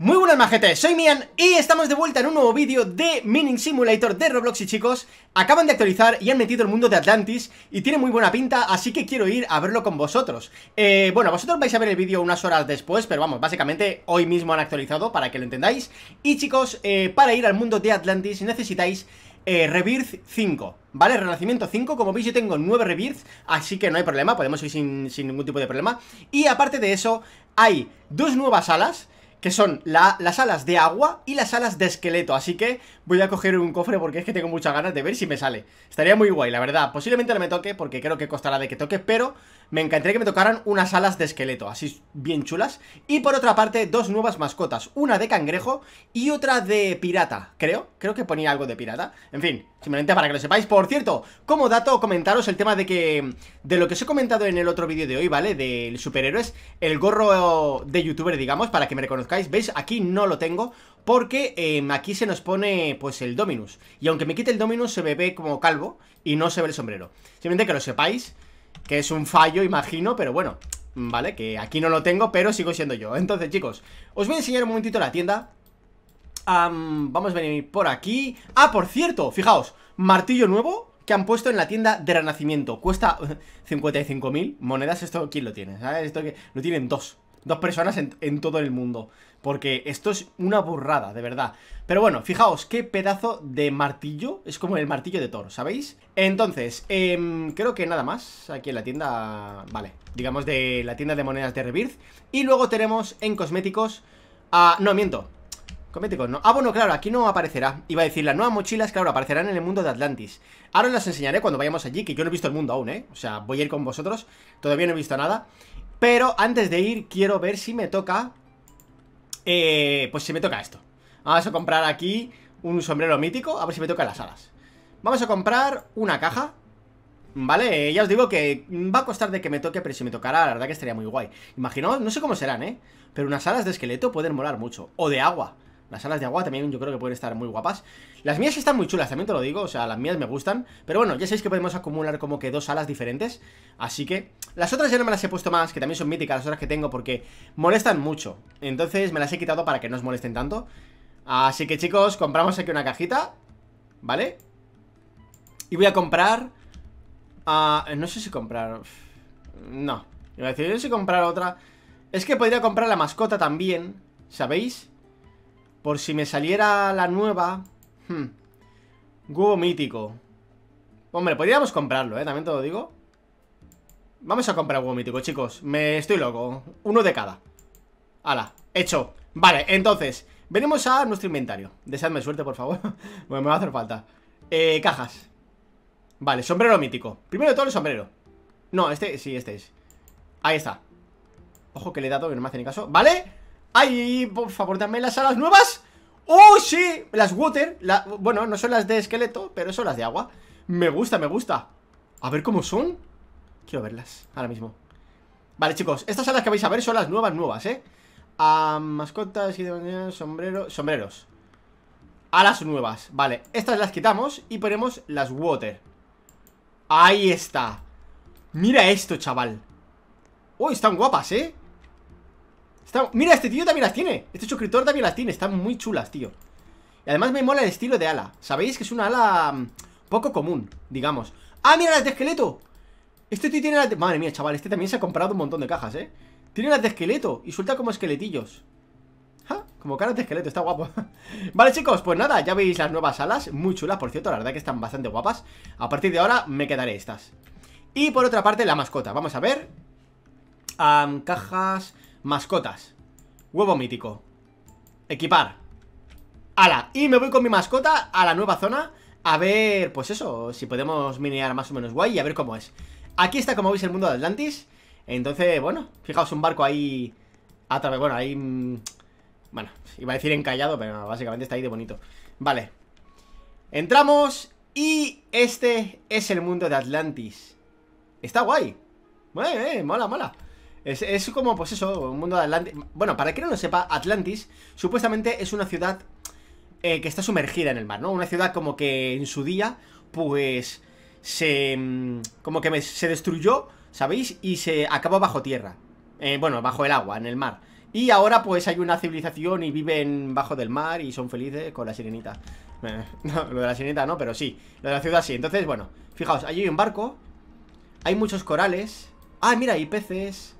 Muy buenas majetes, soy Mian y estamos de vuelta en un nuevo vídeo de Mining Simulator de Roblox y chicos Acaban de actualizar y han metido el mundo de Atlantis y tiene muy buena pinta, así que quiero ir a verlo con vosotros eh, Bueno, vosotros vais a ver el vídeo unas horas después, pero vamos, básicamente hoy mismo han actualizado para que lo entendáis Y chicos, eh, para ir al mundo de Atlantis necesitáis eh, Rebirth 5, ¿vale? Renacimiento 5, como veis yo tengo 9 Rebirth, así que no hay problema, podemos ir sin, sin ningún tipo de problema Y aparte de eso, hay dos nuevas alas que son las alas de agua y las alas de esqueleto. Así que voy a coger un cofre porque es que tengo muchas ganas de ver si me sale. Estaría muy guay, la verdad. Posiblemente no me toque porque creo que costará de que toque, pero me encantaría que me tocaran unas alas de esqueleto, así bien chulas. Y por otra parte, dos nuevas mascotas, una de cangrejo y otra de pirata, creo. Creo que ponía algo de pirata. En fin, simplemente para que lo sepáis. Por cierto, como dato, comentaros el tema de que... De lo que os he comentado en el otro vídeo de hoy, ¿vale? Del superhéroes, el gorro de youtuber, digamos, para que me reconozcáis. ¿Veis? Aquí no lo tengo porque em, aquí se nos pone, pues, el Dominus. Y aunque me quite el Dominus, se me ve como calvo y no se ve el sombrero. Simplemente que lo sepáis... Que es un fallo, imagino, pero bueno Vale, que aquí no lo tengo, pero sigo siendo yo Entonces, chicos, os voy a enseñar un momentito la tienda Vamos a venir por aquí Ah, por cierto, fijaos Martillo nuevo que han puesto en la tienda de Renacimiento Cuesta 55.000 monedas Esto, ¿quién lo tiene? ¿Sabes? Esto que lo tienen dos Dos personas en, en todo el mundo porque esto es una burrada, de verdad. Pero bueno, fijaos, qué pedazo de martillo. Es como el martillo de Thor, ¿sabéis? Entonces, em, creo que nada más. Aquí en la tienda... Vale, digamos de la tienda de monedas de Rebirth. Y luego tenemos en cosméticos... Ah, no, miento. Cosméticos no. Ah, bueno, claro, aquí no aparecerá. Iba a decir, las nuevas mochilas, claro, aparecerán en el mundo de Atlantis. Ahora os las enseñaré cuando vayamos allí, que yo no he visto el mundo aún, ¿eh? O sea, voy a ir con vosotros. Todavía no he visto nada. Pero antes de ir, quiero ver si me toca eh, pues si me toca esto Vamos a comprar aquí un sombrero mítico A ver si me toca las alas Vamos a comprar una caja Vale, eh, ya os digo que va a costar de que me toque Pero si me tocara, la verdad que estaría muy guay Imaginaos, no sé cómo serán, ¿eh? Pero unas alas de esqueleto pueden molar mucho O de agua las alas de agua también yo creo que pueden estar muy guapas Las mías están muy chulas, también te lo digo O sea, las mías me gustan Pero bueno, ya sabéis que podemos acumular como que dos alas diferentes Así que las otras ya no me las he puesto más Que también son míticas las otras que tengo porque molestan mucho Entonces me las he quitado para que no os molesten tanto Así que chicos, compramos aquí una cajita ¿Vale? Y voy a comprar ah, No sé si comprar No, iba a decir, si comprar otra Es que podría comprar la mascota también ¿Sabéis? Por si me saliera la nueva... Hmm. Hugo mítico. Hombre, podríamos comprarlo, ¿eh? También te lo digo. Vamos a comprar huevo mítico, chicos. Me estoy loco. Uno de cada. Hala, hecho. Vale, entonces, venimos a nuestro inventario. Deseadme suerte, por favor. bueno, me va a hacer falta. Eh, cajas. Vale, sombrero mítico. Primero de todo el sombrero. No, este, sí, este es. Ahí está. Ojo que le he dado que no me hace ni caso. Vale, ¡Ay, por favor, dame las alas nuevas! ¡Oh, sí! Las water, bueno, no son las de esqueleto, pero son las de agua Me gusta, me gusta A ver cómo son Quiero verlas, ahora mismo Vale, chicos, estas alas que vais a ver son las nuevas, nuevas, ¿eh? Ah, mascotas y de sombrero, sombreros Alas nuevas, vale Estas las quitamos y ponemos las water Ahí está Mira esto, chaval Oh, están guapas, ¿eh? Mira, este tío también las tiene Este suscriptor también las tiene, están muy chulas, tío Y además me mola el estilo de ala Sabéis que es una ala mm, poco común, digamos ¡Ah, mira las de esqueleto! Este tío tiene las de... Madre mía, chaval, este también se ha comprado un montón de cajas, ¿eh? Tiene las de esqueleto y suelta como esqueletillos ¡Ja! Como caras de esqueleto, está guapo Vale chicos, pues nada, ya veis las nuevas alas Muy chulas, por cierto, la verdad que están bastante guapas A partir de ahora me quedaré estas Y por otra parte, la mascota Vamos a ver Cajas... Mascotas Huevo mítico Equipar ¡Hala! Y me voy con mi mascota a la nueva zona A ver, pues eso, si podemos minear más o menos guay Y a ver cómo es Aquí está, como veis, el mundo de Atlantis Entonces, bueno, fijaos, un barco ahí A través, bueno, ahí mm, Bueno, iba a decir encallado Pero básicamente está ahí de bonito Vale Entramos y este es el mundo de Atlantis Está guay eh, eh, mola, mola es, como, pues eso, un mundo de Atlantis. Bueno, para que no lo sepa, Atlantis supuestamente es una ciudad eh, que está sumergida en el mar, ¿no? Una ciudad como que en su día, pues, se... Mm, como que se destruyó, ¿sabéis? Y se acabó bajo tierra. Eh, bueno, bajo el agua, en el mar. Y ahora pues hay una civilización y viven bajo del mar y son felices con la sirenita. no, lo de la sirenita no, pero sí. Lo de la ciudad sí. Entonces, bueno, fijaos, allí hay un barco. Hay muchos corales. Ah, mira, hay peces.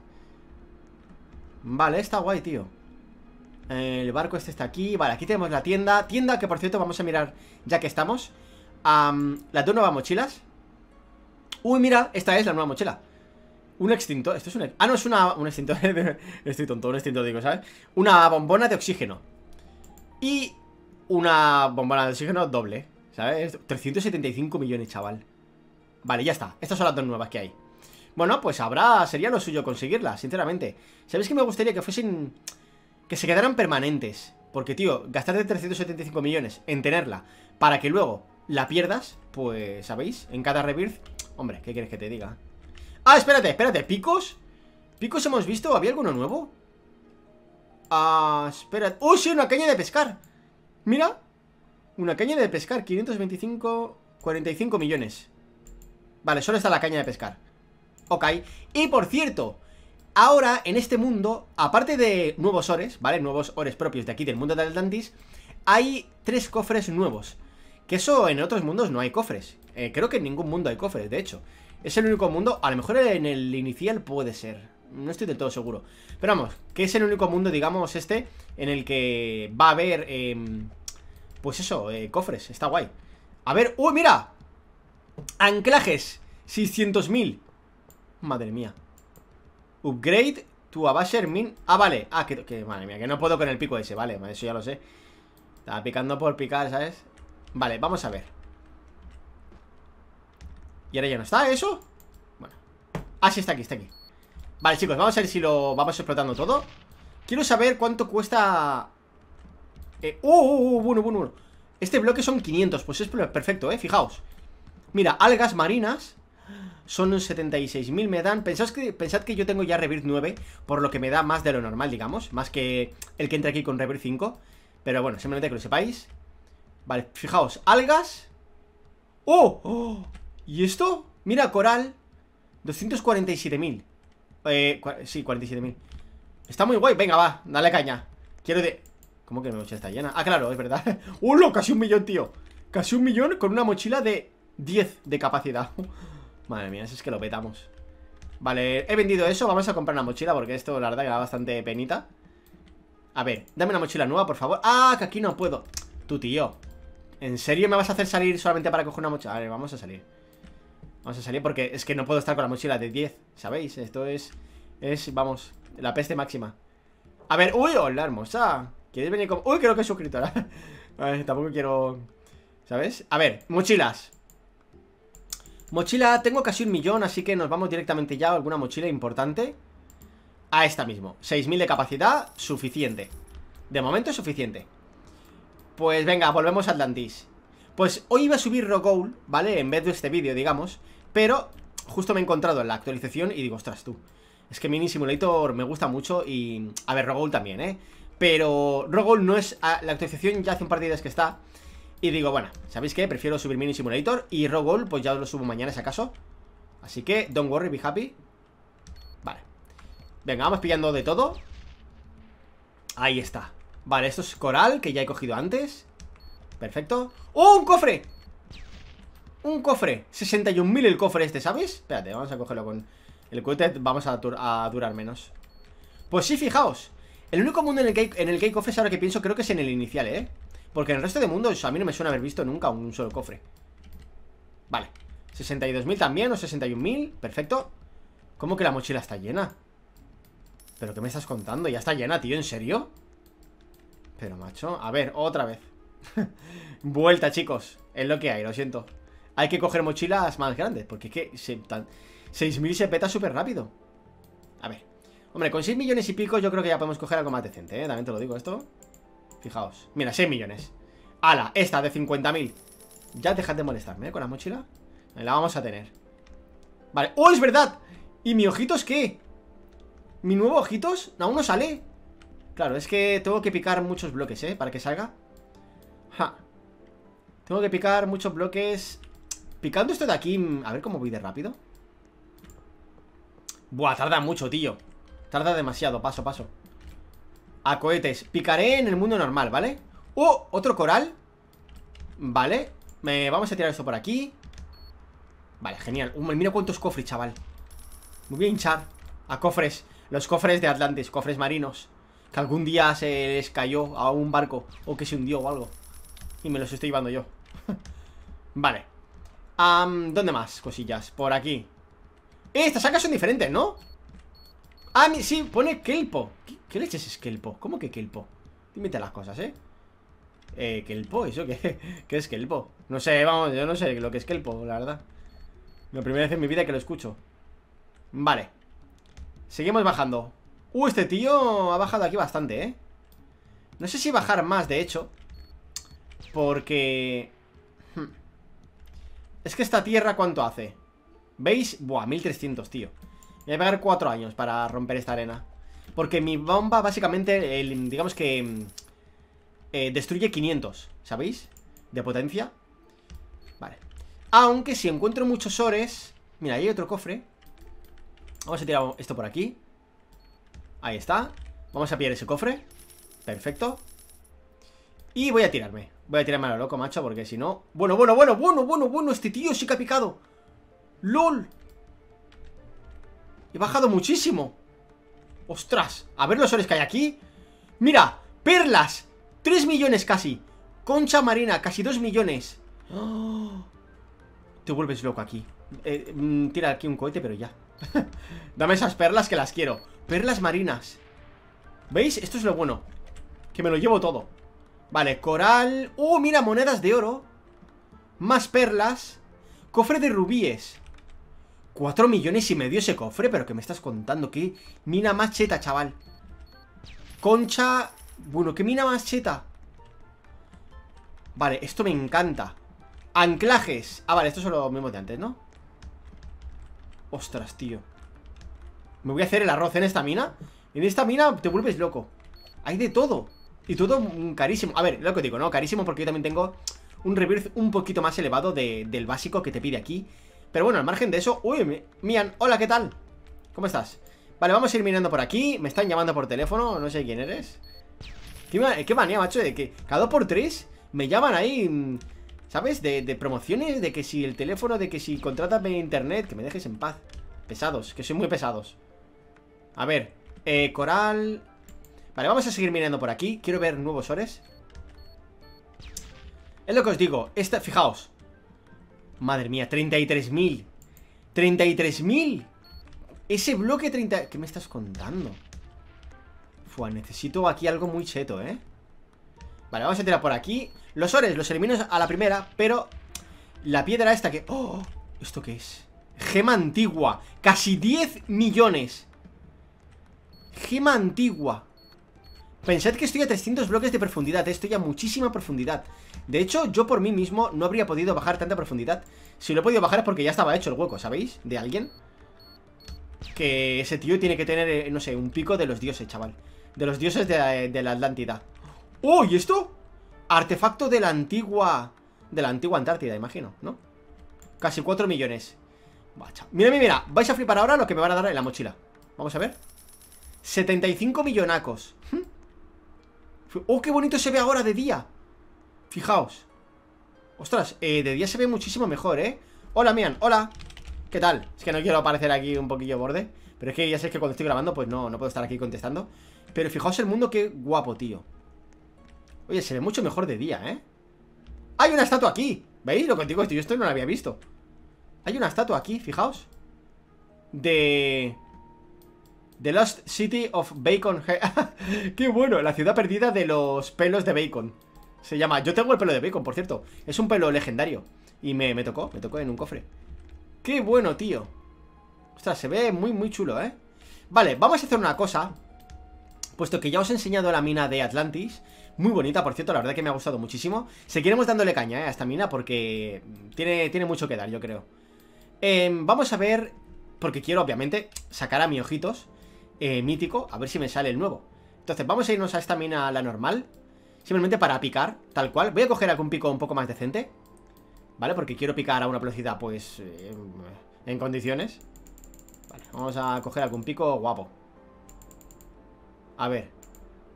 Vale, está guay, tío El barco este está aquí Vale, aquí tenemos la tienda Tienda que, por cierto, vamos a mirar ya que estamos Las dos nuevas mochilas Uy, mira, esta es la nueva mochila Un extinto esto es un... Ah, no, es una... un extintor Estoy tonto, un extinto digo, ¿sabes? Una bombona de oxígeno Y una bombona de oxígeno doble ¿Sabes? 375 millones, chaval Vale, ya está Estas son las dos nuevas que hay bueno, pues habrá... Sería lo suyo conseguirla, sinceramente. ¿Sabéis que me gustaría que fuesen... Que se quedaran permanentes? Porque, tío, gastarte 375 millones en tenerla para que luego la pierdas, pues, ¿sabéis? En cada rebirth... Hombre, ¿qué quieres que te diga? Ah, espérate, espérate, ¿picos? ¿Picos hemos visto? ¿Había alguno nuevo? Ah, espérate... ¡Oh, sí, una caña de pescar! Mira, una caña de pescar, 525... 45 millones Vale, solo está la caña de pescar Ok. Y por cierto, ahora en este mundo, aparte de nuevos ores, ¿vale? Nuevos ores propios de aquí del mundo de Atlantis, hay tres cofres nuevos. Que eso en otros mundos no hay cofres. Eh, creo que en ningún mundo hay cofres, de hecho. Es el único mundo, a lo mejor en el inicial puede ser. No estoy del todo seguro. Pero vamos, que es el único mundo, digamos, este, en el que va a haber, em, pues eso, eh, cofres. Está guay. A ver, ¡uy, mira! Anclajes, 600.000. Madre mía Upgrade to a min Ah, vale Ah, que, madre mía Que no puedo con el pico ese Vale, eso ya lo sé Estaba picando por picar, ¿sabes? Vale, vamos a ver ¿Y ahora ya no está eso? Bueno Ah, sí, está aquí, está aquí Vale, chicos Vamos a ver si lo vamos explotando todo Quiero saber cuánto cuesta eh, uh, uh, uh, bueno, bueno Este bloque son 500, pues es perfecto, eh, fijaos Mira, algas marinas son 76.000 me dan. Pensad que, pensad que yo tengo ya Rebirth 9, por lo que me da más de lo normal, digamos. Más que el que entra aquí con Rebirth 5. Pero bueno, simplemente que lo sepáis. Vale, fijaos, algas. ¡Oh! ¡Oh! ¿Y esto? Mira, coral. 247.000. Eh, sí, 47.000. Está muy guay. Venga, va, dale caña. Quiero de... ¿Cómo que mi mochila está llena? Ah, claro, es verdad. un Casi un millón, tío. Casi un millón con una mochila de 10 de capacidad. Madre mía, eso es que lo petamos Vale, he vendido eso, vamos a comprar una mochila Porque esto la verdad que da bastante penita A ver, dame una mochila nueva, por favor Ah, que aquí no puedo Tú, tío ¿En serio me vas a hacer salir solamente para coger una mochila? A ver, vamos a salir Vamos a salir porque es que no puedo estar con la mochila de 10 ¿Sabéis? Esto es... Es, vamos, la peste máxima A ver, uy, hola hermosa ¿Quieres venir con...? Uy, creo que es suscriptora A tampoco quiero... ¿Sabes? A ver, mochilas Mochila, tengo casi un millón, así que nos vamos directamente ya a alguna mochila importante A esta mismo 6.000 de capacidad, suficiente De momento es suficiente Pues venga, volvemos a Atlantis Pues hoy iba a subir Rogol, ¿vale? En vez de este vídeo, digamos Pero justo me he encontrado en la actualización y digo, ostras tú Es que Mini Simulator me gusta mucho y... A ver, Rogol también, ¿eh? Pero Rogol no es... La actualización ya hace un par de días que está y digo, bueno, ¿sabéis qué? Prefiero subir Mini Simulator y Rogol, pues ya lo subo mañana si acaso. Así que, don't worry, be happy. Vale. Venga, vamos pillando de todo. Ahí está. Vale, esto es coral, que ya he cogido antes. Perfecto. ¡Oh, un cofre! Un cofre. 61.000 el cofre este, ¿sabes? Espérate, vamos a cogerlo con el cohete. Vamos a, durar menos. Pues sí, fijaos. El único mundo en el, que en el que hay cofres ahora que pienso creo que es en el inicial, ¿eh? Porque en el resto de mundo a mí no me suena haber visto nunca un solo cofre Vale 62.000 también o 61.000 Perfecto ¿Cómo que la mochila está llena? ¿Pero qué me estás contando? ¿Ya está llena, tío? ¿En serio? Pero, macho A ver, otra vez Vuelta, chicos Es lo que hay, lo siento Hay que coger mochilas más grandes Porque es que 6.000 se peta súper rápido A ver Hombre, con 6 millones y pico yo creo que ya podemos coger algo más decente, ¿eh? También te lo digo esto Fijaos, mira, 6 millones ¡Hala! esta de 50.000 Ya dejad de molestarme, ¿eh? Con la mochila La vamos a tener Vale, ¡oh, es verdad! ¿Y mi ojitos qué? ¿Mi nuevo ojitos? Aún no sale Claro, es que tengo que picar muchos bloques, ¿eh? Para que salga ja. Tengo que picar muchos bloques Picando esto de aquí A ver cómo voy de rápido Buah, tarda mucho, tío Tarda demasiado, paso, paso a cohetes Picaré en el mundo normal, ¿vale? ¡Oh! Otro coral Vale Me, Vamos a tirar esto por aquí Vale, genial Mira cuántos cofres, chaval muy bien a A cofres Los cofres de Atlantis Cofres marinos Que algún día se les cayó a un barco O que se hundió o algo Y me los estoy llevando yo Vale ¿Dónde más cosillas? Por aquí Estas sacas son diferentes, ¿no? Ah, sí, pone Kelpo. ¿Qué, leches es Kelpo? ¿Cómo que Kelpo? Inventa las cosas, ¿eh? Eh, ¿Kelpo? ¿Eso qué? ¿Qué es Kelpo? No sé, vamos, yo no sé lo que es Kelpo, la verdad La primera vez en mi vida que lo escucho Vale Seguimos bajando Uh, este tío ha bajado aquí bastante, ¿eh? No sé si bajar más, de hecho Porque... Hmm, es que esta tierra, ¿cuánto hace? ¿Veis? Buah, 1300, tío me voy a pagar cuatro años para romper esta arena. Porque mi bomba básicamente, digamos que... Mm, eh, destruye 500, ¿sabéis? De potencia. Vale. Aunque si encuentro muchos ores... Mira, ahí hay otro cofre. Vamos a tirar esto por aquí. Ahí está. Vamos a pillar ese cofre. Perfecto. Y voy a tirarme. Voy a tirarme a lo loco, macho, porque si no... Bueno, bueno, bueno, bueno, bueno, bueno. Este tío sí que ha picado. ¡Lol! bajado muchísimo Ostras, a ver los ores que hay aquí Mira, perlas 3 millones casi Concha marina, casi 2 millones Te vuelves loco aquí eh, mm, Tira aquí un cohete, pero ya Dame esas perlas que las quiero Perlas marinas ¿Veis? Esto es lo bueno Que me lo llevo todo Vale, coral... Oh, mira! Monedas de oro Más perlas Cofre de rubíes 4 millones y medio ese cofre, pero que me estás contando, qué mina macheta chaval. Concha, bueno, qué mina macheta Vale, esto me encanta. Anclajes. Ah, vale, esto es lo mismo de antes, ¿no? Ostras, tío. Me voy a hacer el arroz en esta mina. En esta mina te vuelves loco. Hay de todo. Y todo mm, carísimo. A ver, lo que digo, ¿no? Carísimo porque yo también tengo un reverse un poquito más elevado del básico que te pide aquí. Pero bueno, al margen de eso... Uy, Mian, hola, ¿qué tal? ¿Cómo estás? Vale, vamos a ir mirando por aquí Me están llamando por teléfono, no sé quién eres Qué, manía, macho, de que cada dos por tres Me llaman ahí... Mm, ¿Sabes? De, promociones, de que si el teléfono, de que si en internet, que me dejes en paz. Pesados, que soy muy pesados. A ver, eh, coral... Vale, vamos a seguir mirando por aquí. Quiero ver nuevos ores. Es lo que os digo. Esta, fijaos. Madre mía, 33.000 ¡33.000! Ese bloque 30... ¿Qué me estás contando? Fua, necesito aquí algo muy cheto, ¿eh? Vale, vamos a tirar por aquí Los ores los elimino a la primera, pero La piedra esta que... ¡Oh! ¿Esto qué es? Gema antigua Casi 10 millones Gema antigua Pensad que estoy a 300 bloques de profundidad Estoy a muchísima profundidad de hecho, yo por mí mismo no habría podido bajar tanta profundidad. Si lo he podido bajar es porque ya estaba hecho el hueco, ¿sabéis? De alguien. Que ese tío tiene que tener, eh, no sé, un pico de los dioses, chaval. De los dioses eh, de, la Atlántida. ¡Oh! ¿Y esto? Artefacto de la antigua... De la antigua Antártida, imagino, ¿no? Casi 4 millones. Mira, mira, mira. Vais a flipar ahora lo que me van a dar en la mochila. Vamos a ver. 75 millonacos. Hm. ¡Oh, qué bonito se ve ahora de día! Fijaos. Ostras, eh, de día se ve muchísimo mejor, ¿eh? Hola, Mian, hola. ¿Qué tal? Es que no quiero aparecer aquí un poquillo borde. Pero es que ya sé que cuando estoy grabando, pues no, no puedo estar aquí contestando. Pero fijaos el mundo, qué guapo, tío. Oye, se ve mucho mejor de día, ¿eh? ¡Hay una estatua aquí! ¿Veis? Lo que os digo esto, yo esto no lo había visto. Hay una estatua aquí, fijaos. De... The Lost City of Bacon Qué bueno, la ciudad perdida de los pelos de bacon se llama... Yo tengo el pelo de bacon, por cierto. Es un pelo legendario. Y me, me tocó, me tocó en un cofre. ¡Qué bueno, tío! Ostras, se ve muy, muy chulo, ¿eh? Vale, vamos a hacer una cosa. Puesto que ya os he enseñado la mina de Atlantis... Muy bonita, por cierto, la verdad que me ha gustado muchísimo. Seguiremos dándole caña ¿eh? a esta mina porque tiene, tiene mucho que dar, yo creo. Em, vamos a ver, porque quiero obviamente sacar a mi ojitos eh, mítico, a ver si me sale el nuevo. Entonces vamos a irnos a esta mina, A la normal, Simplemente para picar, tal cual Voy a coger algún pico un poco más decente ¿Vale? Porque quiero picar a una velocidad, pues... Eh, en condiciones Vale, vamos a coger algún pico guapo A ver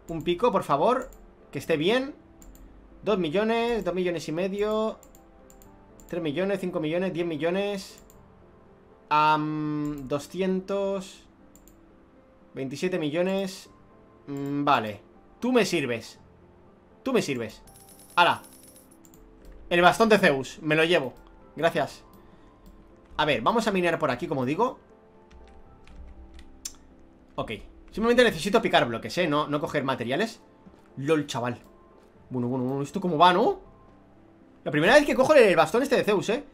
Un pico, por favor Que esté bien 2 millones, dos millones y medio 3 millones, 5 millones, 10 millones um, 200 27 millones mm, Vale Tú me sirves Tú me sirves. ¡Hala! El bastón de Zeus. Me lo llevo. Gracias. A ver, vamos a minar por aquí, como digo. Ok. Simplemente necesito picar bloques, ¿eh? No, no coger materiales. LOL, chaval. Bueno, bueno, bueno. ¿Esto cómo va, no? La primera vez que cojo el bastón este de Zeus, ¿eh?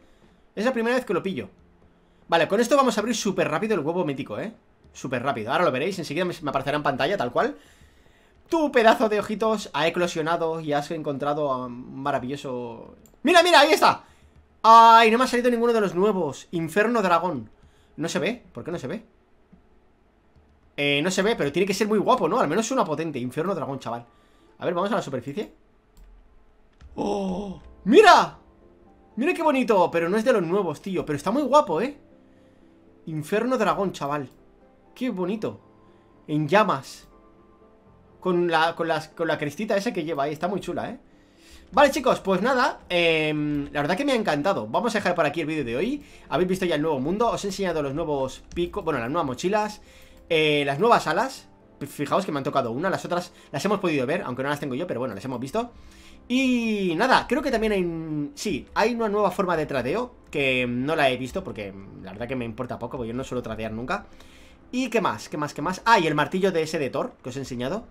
Es la primera vez que lo pillo. Vale, con esto vamos a abrir súper rápido el huevo mítico, ¿eh? Súper rápido. Ahora lo veréis. Enseguida me aparecerá en pantalla, tal cual. Tu pedazo de ojitos ha eclosionado y has encontrado un maravilloso... ¡Mira, mira! ¡Ahí está! ¡Ay! No me ha salido ninguno de los nuevos Inferno Dragón ¿No se ve? ¿Por qué no se ve? Eh, no se ve, pero tiene que ser muy guapo, ¿no? Al menos una potente Inferno Dragón, chaval A ver, vamos a la superficie ¡Oh! ¡Mira! ¡Mira qué bonito! Pero no es de los nuevos, tío Pero está muy guapo, ¿eh? Inferno Dragón, chaval Qué bonito En llamas con la, con, las, con la crestita esa que lleva ahí, está muy chula, ¿eh? Vale chicos, pues nada, em, la verdad que me ha encantado Vamos a dejar por aquí el vídeo de hoy Habéis visto ya el nuevo mundo, os he enseñado los nuevos picos Bueno, las nuevas mochilas eh, Las nuevas alas Fijaos que me han tocado una, las otras las hemos podido ver Aunque no las tengo yo, pero bueno, las hemos visto Y nada, creo que también hay Sí, hay una nueva forma de tradeo Que no la he visto porque La verdad que me importa poco, porque yo no suelo tradear nunca ¿Y qué más? ¿Qué más? ¿Qué más? Ah, y el martillo de ese de Thor, que os he enseñado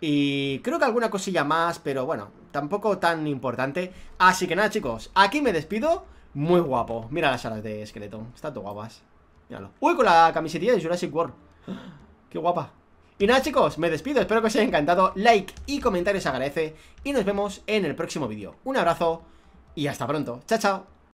y creo que alguna cosilla más, pero bueno, tampoco tan importante. Así que nada, chicos, aquí me despido. Muy guapo. Mira las alas de esqueleto. Están todo guapas. Míralo. Uy, con la camiseta de Jurassic World. Qué guapa. Y nada, chicos, me despido. Espero que os haya encantado. Like y comentarios agradece. Y nos vemos en el próximo vídeo. Un abrazo y hasta pronto. Chao, chao.